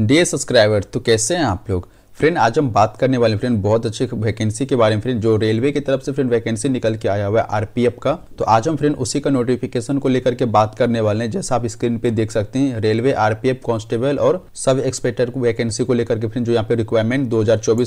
day subscriber तो कैसे हैं आप लोग फ्रेंड आज हम बात करने वाले फ्रेंड बहुत अच्छी वैकेंसी के बारे में फ्रेंड जो रेलवे की तरफ से फ्रेंड वैकेंसी निकल के आया हुआ है आरपीएफ का तो आज हम फ्रेंड उसी का नोटिफिकेशन को लेकर के बात करने वाले हैं जैसा आप स्क्रीन पे देख सकते हैं रेलवे आरपीएफ कांस्टेबल और सब एक्सपेक्टर को वैकेंसी को लेकर के फ्रेंड जो यहाँ पे रिक्वायरमेंट दो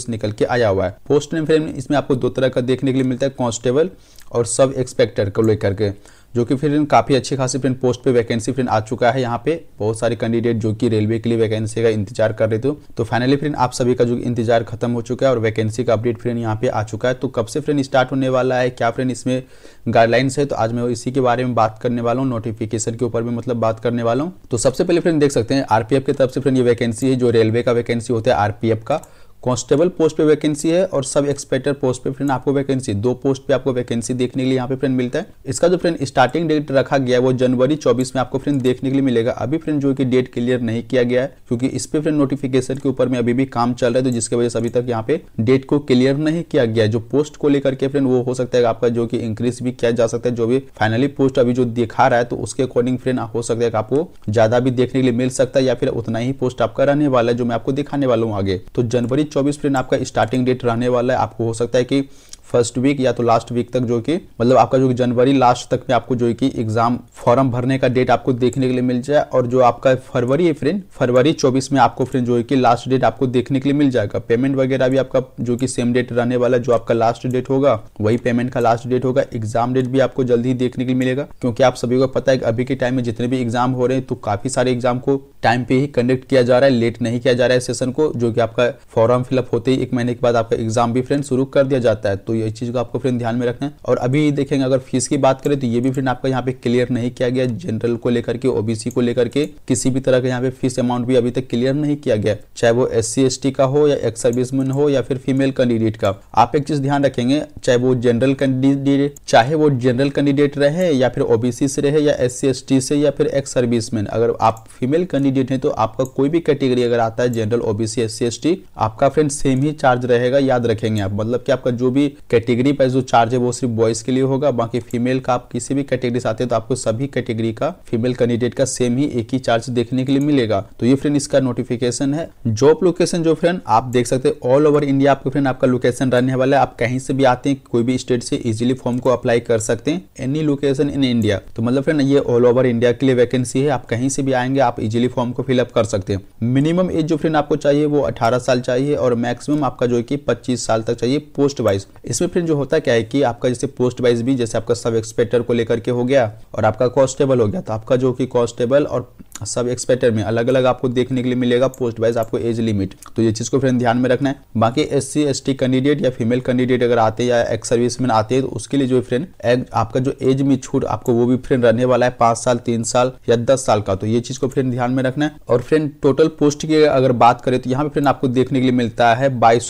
निकल के आया हुआ है पोस्ट में फ्रेंड इसमें आपको दो तरह का देखने के लिए मिलता है कॉन्स्टेबल और सब एक्सपेक्टर को लेकर के जो कि फिर काफ़ी अच्छी खासी फ्रेंड पोस्ट पे वैकेंसी फ्रेंड आ चुका है यहाँ पे बहुत सारे कैंडिडेट जो कि रेलवे के लिए वैकेंसी का इंतजार कर रहे थे तो फाइनली फ्रेंड आप सभी का जो इंतजार खत्म हो चुका है और वैकेंसी का अपडेट फ्रेंड यहाँ पे आ चुका है तो कब से फ्रेंड स्टार्ट होने वाला है क्या फ्रेंड इसमें गाइडलाइंस है तो आज मैं इसी के बारे में बात करने वाला हूँ नोटिफिकेशन के ऊपर भी मतलब बात करने वाला हूँ तो सबसे पहले फ्रेंड देख सकते हैं आरपीएफ की तरफ से फ्रेंड ये वैकेंसी है जो रेलवे का वैकेंसी होता है आरपीएफ का कांस्टेबल पोस्ट पे वैकेंसी है और सब एक्सपेक्टर पोस्ट पे फ्रेंड आपको वैकेंसी दो पोस्ट पे आपको वैकेंसी देखने के लिए यहाँ पे फ्रेंड मिलता है इसका जो फ्रेंड स्टार्टिंग डेट रखा गया है वो जनवरी 24 में आपको फ्रेंड देखने के लिए मिलेगा अभी फ्रेंड जो कि डेट क्लियर नहीं किया गया है क्योंकि इस पे फ्रेंड नोटिफिकेशन के ऊपर में अभी भी काम चल रहा है तो जिसकी वजह से अभी तक यहाँ पे डेट को क्लियर नहीं किया गया जो पोस्ट को लेकर के फ्रेंड वो हो सकता है आपका जो की इंक्रीज भी किया जा सकता है जो भी फाइनली पोस्ट अभी जो दिखा रहा है तो उसके अकॉर्डिंग फ्रेंड हो सकता है आपको ज्यादा भी देखने के लिए मिल सकता है या फिर उतना ही पोस्ट आपका रहने वाला है जो मैं आपको दिखाने वाला हूँ आगे तो जनवरी 2024 फ्रेंड आपका स्टार्टिंग डेट रहने वाला है आपको हो सकता है कि फर्स्ट वीक या तो लास्ट वीक तक जो कि मतलब आपका जो जनवरी लास्ट तक में आपको जो कि एग्जाम फॉर्म भरने का डेट आपको देखने के लिए मिल जाए और जो आपका फरवरी है फ्रेंड फरवरी चौबीस में आपको फ्रेंड जो है कि लास्ट डेट आपको देखने के लिए मिल जाएगा पेमेंट वगैरह भी आपका जो कि सेम डेट रहने वाला जो आपका लास्ट डेट होगा वही पेमेंट का लास्ट डेट होगा एग्जाम डेट भी आपको जल्दी ही देखने के लिए मिलेगा क्योंकि आप सभी को पता है अभी के टाइम में जितने भी एग्जाम हो रहे हैं तो काफी सारे एग्जाम को टाइम पे ही कंडक्ट किया जा रहा है लेट नहीं किया जा रहा है सेशन को जो कि आपका फॉर्म फिलअप होते ही एक महीने के बाद आपका एग्जाम भी फ्रेंड शुरू कर दिया जाता है तो ये चीज़ को आपको फ्रेंड ध्यान में रखना है और अभी देखेंगे अगर फीस की बात करें तो ये भी फ्रेंड आपका यहाँ पे क्लियर नहीं किया गया जनरल को लेकर के ओबीसी को लेकर के किसी भी तरह का यहाँ पे फीस अमाउंट भी अभी तक क्लियर नहीं किया गया चाहे वो एस सी का हो या एक्स सर्विसमैन हो या फिर फीमेल कैंडिडेट का आप एक चीज ध्यान रखेंगे चाहे वो जनरल कैंडिडेट चाहे वो जनरल कैंडिडेट रहे या फिर ओबीसी से रहे या एस सी से या फिर एक्स सर्विसमैन अगर आप फीमेल कैंडिडेट हैं तो आपका कोई भी कैटेगरी अगर आता है जनरल ओबीसी एस सी आपका फ्रेंड सेम ही चार्ज रहेगा याद रखेंगे आप मतलब कि आपका जो भी कैटेगरी पर जो चार्ज है वो सिर्फ बॉयज़ के लिए होगा बाकी फीमेल का आप किसी भी कैटेगरी से आते हैं तो आपको सभी कैटेगरी का फीमेल कैंडिडेट का सेम ही एक ही चार्ज देखने के लिए मिलेगा तो ये फ्रेंड इसका नोटिफिकेशन है जॉब लोकेशन जो फ्रेंड आप देख सकते हैं ऑल ओवर इंडिया आपके फ्रेंड आपका लोकेशन रहने वाला है आप कहीं से भी आते हैं कोई भी स्टेट से इजिली फॉर्म को अप्लाई कर सकते हैं एनी लोकेशन इन इंडिया तो मतलब फ्रेंड ये ऑल ओवर इंडिया के लिए वैकेंसी है आप कहीं से भी आएंगे आप इजिली फॉर्म को फिलअप कर सकते हैं मिनिमम एज जो फ्रेंड आपको चाहिए वो अठारह साल चाहिए और मैक्सिमम आपका जो है पच्चीस साल तक चाहिए पोस्ट वाइज इसमें फिर जो होता क्या है कि आपका जैसे पोस्ट वाइज भी जैसे आपका सब एक्सपेक्टर को लेकर के हो गया और आपका कॉन्स्टेबल हो गया तो आपका जो कि कॉन्स्टेबल और सब एक्सपेक्टर में अलग अलग आपको देखने के लिए मिलेगा पोस्ट वाइज आपको एज लिमिट तो ये चीज़ को फ्रेंड ध्यान में रखना है बाकी S C S T candidate या फीमेल कैंडिडेट अगर आते हैं या एक्स सर्विस मैन आते हैं तो उसके लिए जो फ्रेंड आपका जो एज में छूट आपको वो भी फ्रेंड रहने वाला है पाँच साल तीन साल या दस साल का तो ये चीज़ को फ्रेंड ध्यान में रखना है और फ्रेंड टोटल पोस्ट की अगर बात करें तो यहाँ पे फ्रेंड आपको देखने के लिए मिलता है बाईस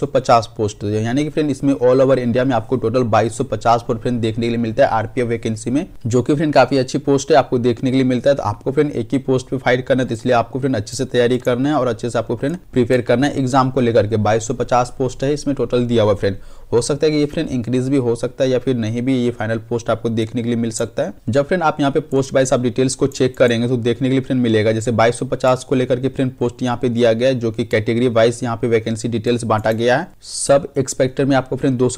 पोस्ट तो यानी कि फ्रेंड इसमें ऑल ओवर इंडिया में आपको टोटल बाईस पर फ्रेंड देखने के लिए मिलता है आरपीएफ वैकेंसी में जो कि फ्रेंड काफी अच्छी पोस्ट है आपको देखने के लिए मिलता है तो आपको फ्रेंड एक ही पोस्ट पे फाइट करना है तो इसलिए आपको फ्रेंड अच्छे से तैयारी करना है और अच्छे से आपको फ्रेंड प्रिपेयर करना है एग्जाम को लेकर के बाईस पोस्ट है इसमें टोटल दिया हुआ फ्रेंड हो सकता है कि ये फ्रेंड इंक्रीज भी हो सकता है या फिर नहीं भी ये फाइनल पोस्ट आपको देखने के लिए मिल सकता है जब फ्रेंड आप यहाँ पे पोस्ट वाइज आप डिटेल्स को चेक करेंगे तो देखने के लिए फ्रेंड मिलेगा जैसे 2250 को लेकर के फ्रेंड पोस्ट यहाँ पे दिया गया है जो कि कैटेगरी वाइज यहाँ पे वैकेंसी डिटेल्स बांटा गया है सब एक्सपेक्टर में आपको फ्रेंड दो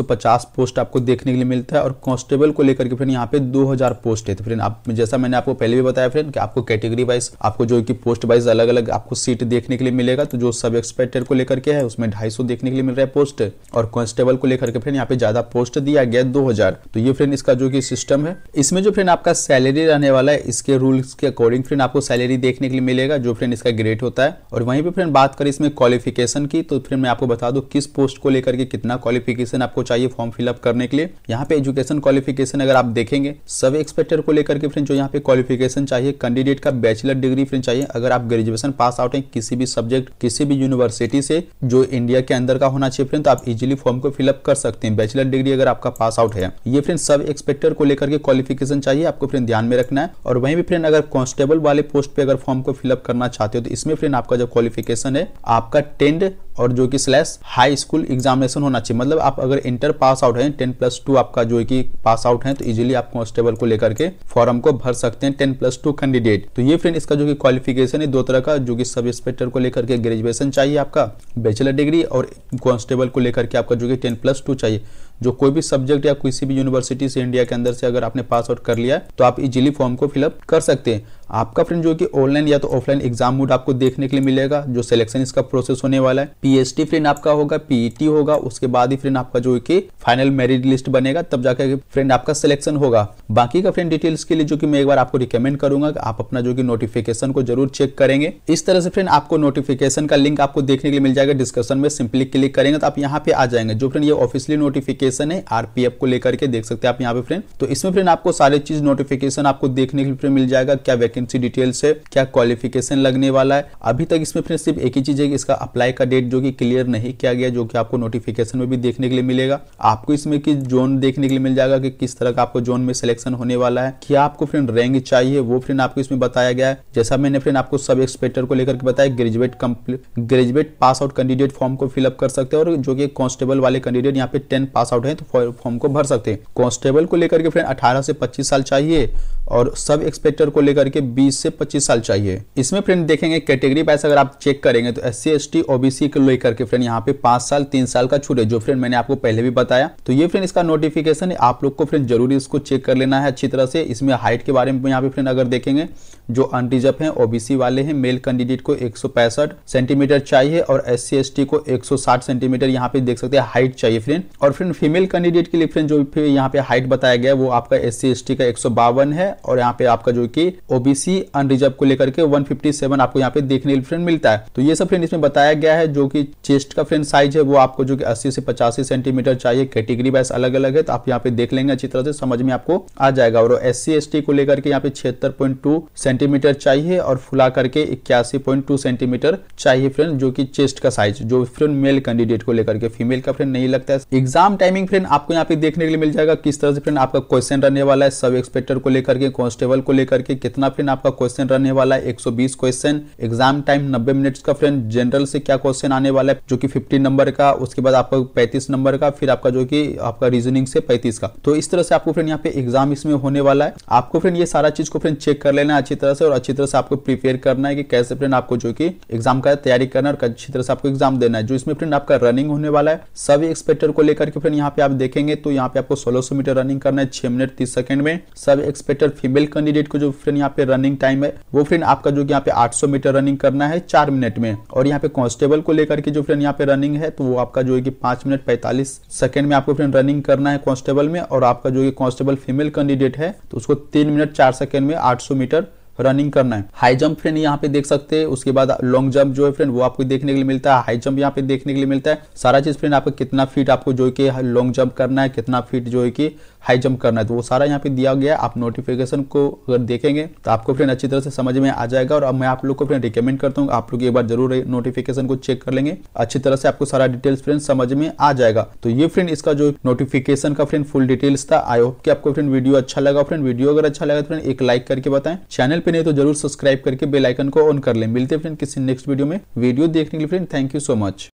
पोस्ट आपको देखने के लिए मिलता है और कॉन्स्टेबल को लेकर के फ्रेंड यहाँ पे दो पोस्ट है तो फ्रेंड आप जैसा मैंने आपको पहले भी बताया फ्रेंड आपको कैटेगरी वाइज आपको जो की पोस्ट वाइज अलग अलग आपको सीट देखने के लिए मिलेगा तो जो सब एक्सपेक्टर को लेकर के है उसमें ढाई देखने के लिए मिल रहा है पोस्ट और कॉन्स्टेबल को लेकर के फ्रेंड यहाँ पे ज्यादा पोस्ट दिया गया दो हजार तो ये फ्रेंड इसका जो कि सिस्टम है इसमें जो फ्रेंड आपका सैलरी रहने वाला है इसके रूल्स के अकॉर्डिंग फ्रेंड आपको सैलरी देखने के लिए मिलेगा जो फ्रेंड इसका ग्रेड होता है और वहीं पर फ्रेंड बात करें इसमें क्वालिफिकेशन की तो फ्रेंड मैं आपको बता दू किस पोस्ट को लेकर के कितना क्वालिफिकेशन आपको चाहिए फॉर्म फिलअप करने के लिए यहाँ पे एजुकेशन क्वालिफिकेशन अगर आप देखेंगे सब एक्सपेक्टर को लेकर के फ्रेंड जो यहाँ पे क्वालिफिकेशन चाहिए कैंडिडेट का बैचलर डिग्री फ्रेंड चाहिए अगर आप ग्रेजुएशन पास आउट है किसी भी सब्जेक्ट किसी भी यूनिवर्सिटी से जो इंडिया के अंदर का होना चाहिए फ्रेंड तो आप इजीली फॉर्म को फिलअप कर सकते हैं बैचलर डिग्री अगर आपका पास आउट है ये फ्रेंड सब एक्सपेक्टर को लेकर के क्वालिफिकेशन चाहिए आपको फ्रेंड ध्यान में रखना है और वहीं भी फ्रेंड अगर कांस्टेबल वाले पोस्ट पे अगर फॉर्म को फिलअप करना चाहते हो तो इसमें फ्रेंड आपका जो क्वालिफिकेशन है आपका टेंड और जो कि स्लैश हाई स्कूल एग्जामिनेशन होना चाहिए मतलब आप अगर इंटर पास आउट हैं टेन प्लस टू आपका जो कि पास आउट है तो इजीली आप कॉन्स्टेबल को लेकर के फॉर्म को भर सकते हैं टेन प्लस टू कैंडिडेट तो ये फ्रेंड इसका जो कि क्वालिफिकेशन है दो तरह का जो कि सब इंस्पेक्टर को लेकर के ग्रेजुएशन चाहिए आपका बैचलर डिग्री और कॉन्स्टेबल को लेकर के आपका जो कि टेन प्लस प्लस टू चाहिए जो कोई भी सब्जेक्ट या किसी भी यूनिवर्सिटी से इंडिया के अंदर से अगर आपने पास आउट कर लिया तो आप इजिली फॉर्म को फिलअप कर सकते हैं आपका फ्रेंड जो कि ऑनलाइन या तो ऑफलाइन एग्जाम मोड आपको देखने के लिए मिलेगा जो सिलेक्शन इसका प्रोसेस होने वाला है पीएचडी फ्रेंड आपका होगा पीईटी e होगा उसके बाद ही फ्रेंड आपका जो कि फाइनल मेरिट लिस्ट बनेगा तब जाकर फ्रेंड आपका सिलेक्शन होगा बाकी का फ्रेंड डिटेल्स के लिए जो कि मैं एक बार आपको रिकमेंड करूंगा आप अपना जो कि नोटिफिकेशन को जरूर चेक करेंगे इस तरह से फ्रेंड आपको नोटिफिकेशन का लिंक आपको देखने के लिए मिल जाएगा डिस्कशन में सिंपली क्लिक करेंगे तो आप यहाँ पे आ जाएंगे जो फ्रेंड ये ऑफिसली नोटिफिकेशन नोटिफिकेशन है आरपीएफ को लेकर के देख सकते हैं आप यहाँ पे फ्रेंड तो इसमें फ्रेंड आपको सारे चीज नोटिफिकेशन आपको देखने के लिए मिल जाएगा क्या वैकेंसी डिटेल्स है क्या क्वालिफिकेशन लगने वाला है अभी तक इसमें फ्रेंड सिर्फ एक ही चीज है कि इसका अप्लाई का डेट जो कि क्लियर नहीं किया गया जो कि आपको नोटिफिकेशन में भी देखने के लिए मिलेगा आपको इसमें किस जोन देखने के लिए मिल जाएगा कि किस तरह का आपको जोन में सिलेक्शन होने वाला है क्या आपको फ्रेंड रैंक चाहिए वो फ्रेंड आपको इसमें बताया गया है जैसा मैंने फ्रेंड आपको सब एक्सपेक्टर को लेकर बताया graduate graduate pass out candidate form को फिलअप कर सकते हैं और जो कि कांस्टेबल वाले कैंडिडेट यहाँ पे टेन पास आउट हैं तो फॉर्म को भर सकते हैं कॉन्स्टेबल को लेकर के फ्रेंड अठारह से पच्चीस साल चाहिए और सब एक्सपेक्टर को लेकर के 20 से 25 साल चाहिए इसमें फ्रेंड देखेंगे कैटेगरी वाइज अगर आप चेक करेंगे तो S C S T OBC को लेकर के फ्रेंड यहाँ पे पांच साल तीन साल का छूट है जो फ्रेंड मैंने आपको पहले भी बताया तो ये फ्रेंड इसका नोटिफिकेशन है आप लोग को फ्रेंड जरूरी इसको चेक कर लेना है अच्छी तरह से इसमें हाइट के बारे में यहाँ पे फ्रेंड अगर देखेंगे जो अनरिजर्व है ओबीसी वाले हैं मेल कैंडिडेट को एक सेंटीमीटर चाहिए और एस सी को साठ सेंटीमीटर यहाँ पे देख सकते हैं हाइट चाहिए फ्रेंड और फ्रेंड फीमेल कैंडिडेट के लिए फ्रेंड जो यहाँ पे हाइट बताया गया वो आपका एस सी का एक है और यहाँ पे आपका जो कि ओबीसी अनरिजर्व को लेकर के 157 आपको यहाँ पे देखने फ्रेंड मिलता है तो ये सब फ्रेंड इसमें बताया गया है जो कि चेस्ट का फ्रेंड साइज है वो आपको जो कि 80 से 85 सेंटीमीटर चाहिए कैटेगरी वाइज अलग अलग है तो आप यहाँ पे देख लेंगे अच्छी तरह से समझ में आपको आ जाएगा और एस सी को लेकर के यहाँ पे छिहत्तर सेंटीमीटर चाहिए और फुला करके इक्यासी सेंटीमीटर चाहिए फ्रेंड जो की चेस्ट का साइज जो फ्रेंड मेल कैंडिडेट को लेकर के फीमेल का फ्रेंड नहीं लगता है एग्जाम टाइमिंग फ्रेंड आपको यहाँ पे देखने के लिए मिल जाएगा किस तरह से फ्रेंड आपका क्वेश्चन रहने वाला है सब एक्सपेक्टर को लेकर के के कांस्टेबल को लेकर के कितना फ्रेंड आपका क्वेश्चन रहने वाला है 120 क्वेश्चन एग्जाम टाइम 90 मिनट्स का फ्रेंड जनरल से क्या क्वेश्चन आने वाला है जो कि 50 नंबर का उसके बाद आपका 35 नंबर का फिर आपका जो कि आपका रीजनिंग से 35 का तो इस तरह से आपको फ्रेंड यहाँ पे एग्जाम इसमें होने वाला है आपको फ्रेंड ये सारा चीज को फ्रेंड चेक कर लेना है अच्छी तरह से और अच्छी तरह से आपको प्रिपेयर करना है कि कैसे फ्रेंड आपको जो की एग्जाम का तैयारी करना है और अच्छी तरह से आपको एग्जाम देना है जो इसमें फ्रेंड आपका रनिंग होने वाला है सभी एक्सपेक्टर को लेकर के फ्रेंड यहाँ पे आप देखेंगे तो यहाँ पे आपको सोलह मीटर रनिंग करना है छह मिनट तीस सेकंड में सब एक्सपेक्टर फीमेल कैंडिडेट को जो फ्रेंड यहाँ पे रनिंग टाइम है वो फ्रेंड आपका जो यहाँ पे 800 मीटर रनिंग करना है चार मिनट में और यहाँ पे कांस्टेबल को लेकर के जो फ्रेंड यहाँ पे रनिंग है तो वो आपका जो है कि पांच मिनट पैंतालीस सेकंड में आपको फ्रेंड रनिंग करना है कॉन्स्टेबल में और आपका जो कॉन्स्टेबल फीमेल कैंडिडेट है तो उसको तीन मिनट चार सेकंड में आठ मीटर रनिंग करना है हाई जंप फ्रेंड यहाँ पे देख सकते हैं उसके बाद लॉन्ग जंप जो है फ्रेंड वो आपको देखने के लिए मिलता है हाई जंप यहाँ पे देखने के लिए मिलता है सारा चीज फ्रेंड आपको कितना फीट आपको जो है कि लॉन्ग जंप करना है कितना फीट जो है कि हाई जंप करना है तो वो सारा यहाँ पे दिया गया आप नोटिफिकेशन को अगर देखेंगे तो आपको फ्रेंड अच्छी तरह से समझ में आ जाएगा और अब मैं आप लोग को फ्रेंड रिकमेंड करता हूँ आप लोग एक बार जरूर नोटिफिकेशन को चेक कर लेंगे अच्छी तरह से आपको सारा डिटेल्स फ्रेंड समझ में आ जाएगा तो ये फ्रेंड इसका जो नोटिफिकेशन का फ्रेंड फुल डिटेल्स था आई होप कि आपको फ्रेंड वीडियो अच्छा लगा फ्रेंड वीडियो अगर अच्छा लगा तो फ्रेंड एक लाइक करके बताएं चैनल पे नहीं तो जरूर सब्सक्राइब करके बेलाइकन को ऑन कर लें मिलते हैं फ्रेंड किसी नेक्स्ट वीडियो में वीडियो देखने के लिए friend thank you so much